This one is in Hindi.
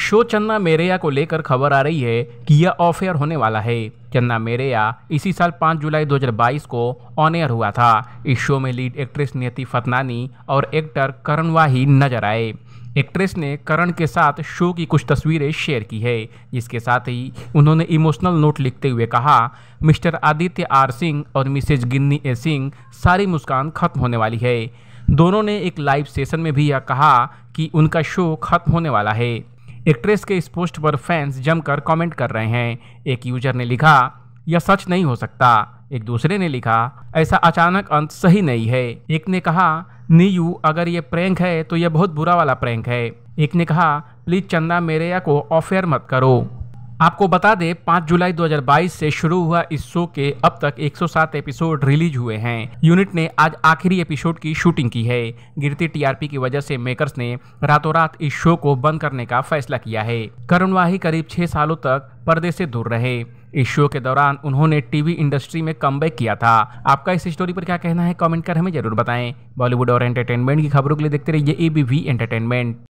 शो चन्ना मेरेया को लेकर खबर आ रही है कि यह ऑफ एयर होने वाला है चन्ना मेरेया इसी साल 5 जुलाई 2022 को ऑन एयर हुआ था इस शो में लीड एक्ट्रेस नियति फतनानी और एक्टर करण वाही नजर आए एक्ट्रेस ने करण के साथ शो की कुछ तस्वीरें शेयर की है जिसके साथ ही उन्होंने इमोशनल नोट लिखते हुए कहा मिस्टर आदित्य आर सिंह और मिसेज गिन्नी ए सिंह सारी मुस्कान खत्म होने वाली है दोनों ने एक लाइव सेशन में भी यह कहा कि उनका शो खत्म होने वाला है एक्ट्रेस के इस पोस्ट पर फैंस जमकर कमेंट कर रहे हैं एक यूजर ने लिखा यह सच नहीं हो सकता एक दूसरे ने लिखा ऐसा अचानक अंत सही नहीं है एक ने कहा नीयू अगर ये प्रैंक है तो यह बहुत बुरा वाला प्रैंक है एक ने कहा प्लीज चंदा मेरेया को ऑफेयर मत करो आपको बता दें 5 जुलाई 2022 से शुरू हुआ इस शो के अब तक 107 एपिसोड रिलीज हुए हैं यूनिट ने आज आखिरी एपिसोड की शूटिंग की है गिरती टीआरपी की वजह से मेकर्स ने रातों रात इस शो को बंद करने का फैसला किया है करुणवाही करीब छह सालों तक पर्दे से दूर रहे इस शो के दौरान उन्होंने टीवी इंडस्ट्री में कम किया था आपका इस स्टोरी पर क्या कहना है कमेंट कर हमें जरूर बताएं बॉलीवुड और एंटरटेनमेंट की खबरों के लिए देखते रहिए एबीवी एंटरटेनमेंट